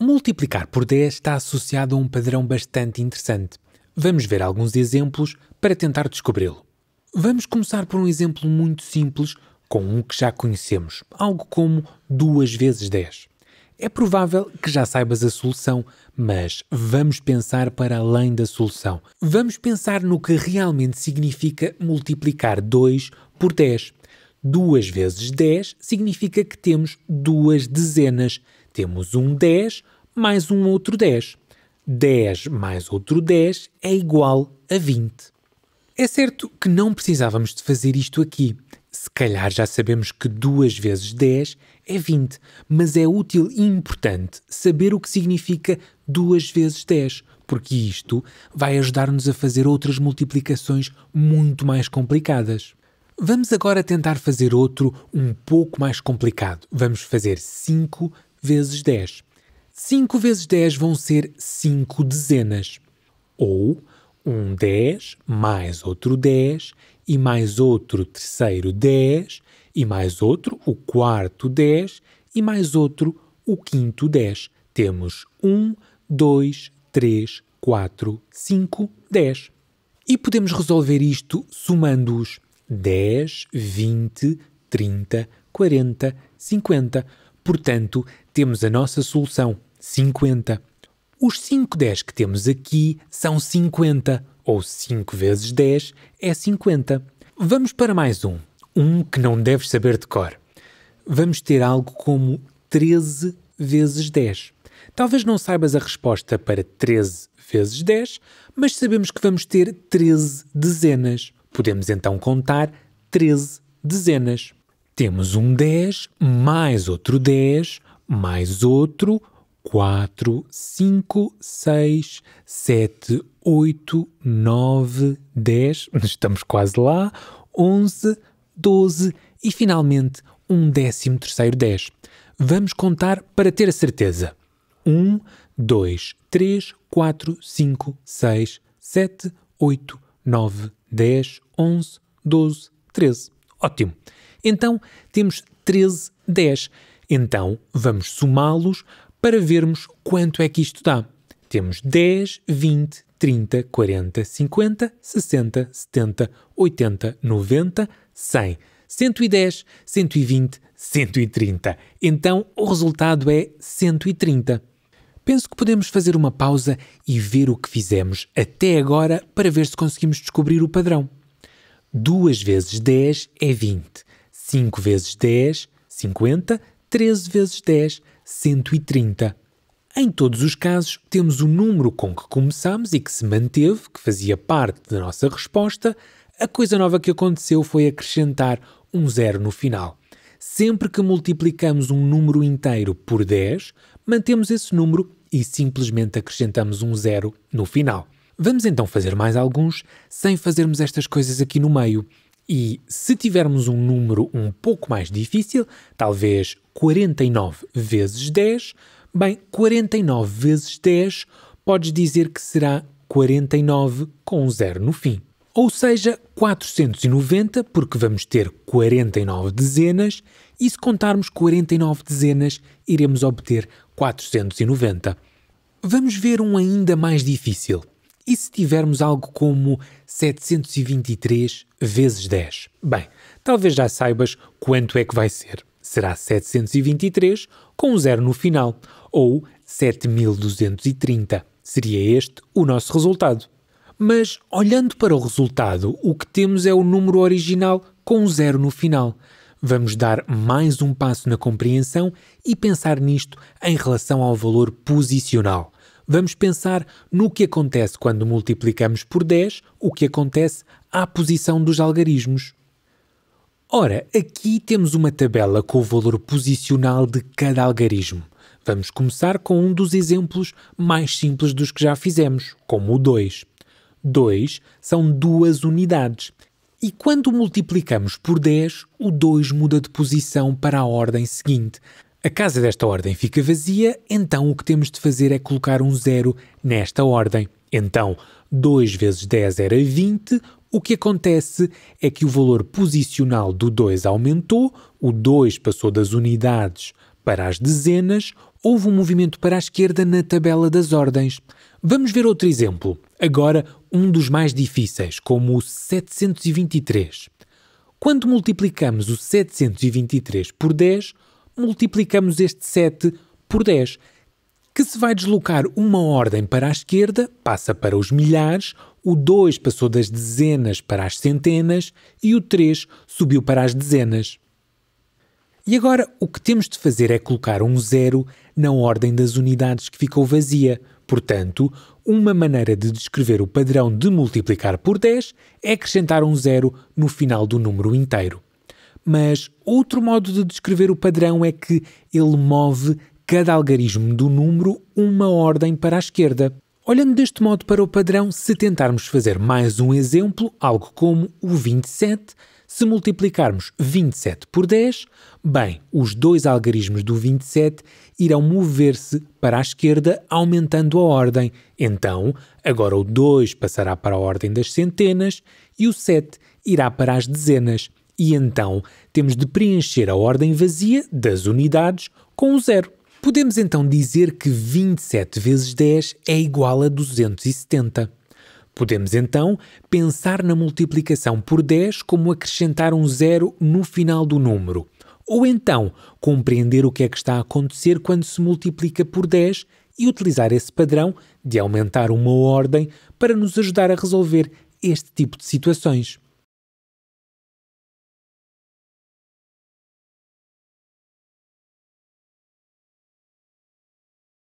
Multiplicar por 10 está associado a um padrão bastante interessante. Vamos ver alguns exemplos para tentar descobri-lo. Vamos começar por um exemplo muito simples, com um que já conhecemos, algo como 2 vezes 10. É provável que já saibas a solução, mas vamos pensar para além da solução. Vamos pensar no que realmente significa multiplicar 2 por 10. 2 vezes 10 significa que temos duas dezenas temos um 10 mais um outro 10. 10 mais outro 10 é igual a 20. É certo que não precisávamos de fazer isto aqui. Se calhar já sabemos que 2 vezes 10 é 20, mas é útil e importante saber o que significa 2 vezes 10, porque isto vai ajudar-nos a fazer outras multiplicações muito mais complicadas. Vamos agora tentar fazer outro um pouco mais complicado. Vamos fazer 5 vezes 10. 5 vezes 10 vão ser 5 dezenas. Ou um 10 mais outro 10 e mais outro terceiro 10 e mais outro o quarto 10 e mais outro o quinto 10. Temos 1, 2, 3, 4, 5, 10. E podemos resolver isto somando-os 10, 20, 30, 40, 50 Portanto, temos a nossa solução, 50. Os 5 10 que temos aqui são 50, ou 5 vezes 10 é 50. Vamos para mais um, um que não deves saber de cor. Vamos ter algo como 13 vezes 10. Talvez não saibas a resposta para 13 vezes 10, mas sabemos que vamos ter 13 dezenas. Podemos então contar 13 dezenas. Temos um 10, mais outro 10, mais outro, 4, 5, 6, 7, 8, 9, 10, estamos quase lá, 11, 12 e finalmente um décimo terceiro 10. Vamos contar para ter a certeza. 1, 2, 3, 4, 5, 6, 7, 8, 9, 10, 11, 12, 13. Ótimo! Então temos 13 10. Então vamos somá-los para vermos quanto é que isto dá. Temos 10, 20, 30, 40, 50, 60, 70, 80, 90, 100, 110, 120, 130. Então o resultado é 130. Penso que podemos fazer uma pausa e ver o que fizemos até agora para ver se conseguimos descobrir o padrão. 2 vezes 10 é 20. 5 vezes 10, 50, 13 vezes 10, 130. Em todos os casos, temos o número com que começamos e que se manteve, que fazia parte da nossa resposta. A coisa nova que aconteceu foi acrescentar um zero no final. Sempre que multiplicamos um número inteiro por 10, mantemos esse número e simplesmente acrescentamos um zero no final. Vamos então fazer mais alguns sem fazermos estas coisas aqui no meio. E se tivermos um número um pouco mais difícil, talvez 49 vezes 10, bem, 49 vezes 10 podes dizer que será 49 com um zero no fim. Ou seja, 490, porque vamos ter 49 dezenas, e se contarmos 49 dezenas, iremos obter 490. Vamos ver um ainda mais difícil. E se tivermos algo como 723 vezes 10? Bem, talvez já saibas quanto é que vai ser. Será 723 com um zero no final, ou 7230. Seria este o nosso resultado. Mas, olhando para o resultado, o que temos é o número original com um zero no final. Vamos dar mais um passo na compreensão e pensar nisto em relação ao valor posicional. Vamos pensar no que acontece quando multiplicamos por 10 o que acontece à posição dos algarismos. Ora, aqui temos uma tabela com o valor posicional de cada algarismo. Vamos começar com um dos exemplos mais simples dos que já fizemos, como o 2. 2 são duas unidades. E quando multiplicamos por 10, o 2 muda de posição para a ordem seguinte. A casa desta ordem fica vazia, então o que temos de fazer é colocar um zero nesta ordem. Então, 2 vezes 10 era 20, o que acontece é que o valor posicional do 2 aumentou, o 2 passou das unidades para as dezenas, houve um movimento para a esquerda na tabela das ordens. Vamos ver outro exemplo, agora um dos mais difíceis, como o 723. Quando multiplicamos o 723 por 10, multiplicamos este 7 por 10, que se vai deslocar uma ordem para a esquerda, passa para os milhares, o 2 passou das dezenas para as centenas e o 3 subiu para as dezenas. E agora o que temos de fazer é colocar um zero na ordem das unidades que ficou vazia. Portanto, uma maneira de descrever o padrão de multiplicar por 10 é acrescentar um zero no final do número inteiro. Mas outro modo de descrever o padrão é que ele move cada algarismo do número uma ordem para a esquerda. Olhando deste modo para o padrão, se tentarmos fazer mais um exemplo, algo como o 27, se multiplicarmos 27 por 10, bem, os dois algarismos do 27 irão mover-se para a esquerda, aumentando a ordem. Então, agora o 2 passará para a ordem das centenas e o 7 irá para as dezenas. E então temos de preencher a ordem vazia das unidades com um zero. Podemos então dizer que 27 vezes 10 é igual a 270. Podemos então pensar na multiplicação por 10 como acrescentar um zero no final do número. Ou então compreender o que é que está a acontecer quando se multiplica por 10 e utilizar esse padrão de aumentar uma ordem para nos ajudar a resolver este tipo de situações.